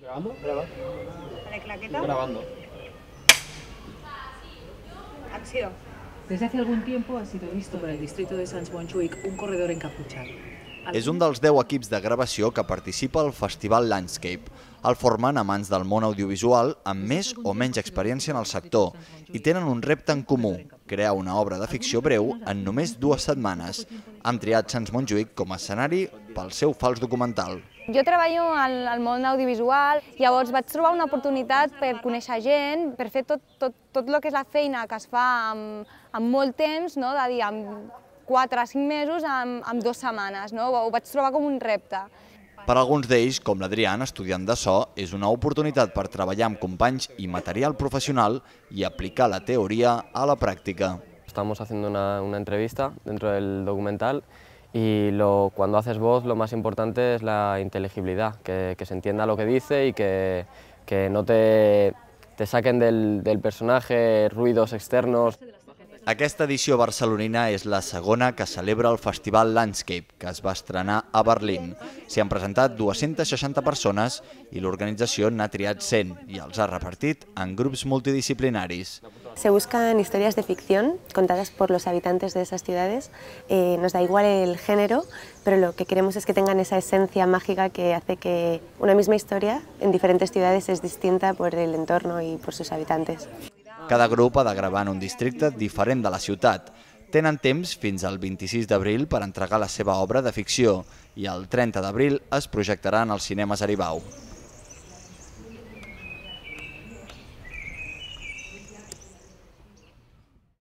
¿Grabando? Grabando. grabando ¿La claqueta? Grabando. Acción. Desde hace algún temps ha sido visto por el distrito de Sants Montjuïc un corredor encapuchado. És un dels 10 equips de gravació que participa al Festival Landscape. El formen mans del món audiovisual amb més o menys experiència en el sector i tenen un repte en comú, crear una obra de ficció breu en només dues setmanes. Hem triat Sants Montjuïc com a escenari pel seu fals documental. Jo treballo en el món audiovisual, llavors vaig trobar una oportunitat per conèixer gent, per fer tot, tot, tot el que és la feina que es fa amb, amb molt temps, no? de dir, amb 4 o 5 mesos, amb, amb dues setmanes. No? Ho vaig trobar com un repte. Para algunos de ellos, como Adriana, estudiante de so, es una oportunidad para trabajar con companys y material profesional y aplicar la teoría a la práctica. Estamos haciendo una, entrevista dentro del documental y lo, cuando haces voz lo más importante es la inteligibilidad, que, se entienda lo que dice y que, no te, te saquen del, del personaje ruidos externos. Aquesta edició barcelonina és la segona que celebra el Festival Landscape, que es va estrenar a Berlín. S'hi han presentat 260 persones i l'organització n'ha triat 100 i els ha repartit en grups multidisciplinaris. Se buscan historias de ficción contadas por los habitantes de esas ciudades. Eh, nos da igual el género, pero lo que queremos es que tengan esa esencia mágica que hace que una misma historia en diferentes ciudades es distinta por el entorno y por sus habitantes. Cada grup ha de gravar en un districte diferent de la ciutat. Tenen temps fins al 26 d'abril per entregar la seva obra de ficció i el 30 d'abril es projectaran als els cinemes Aribau.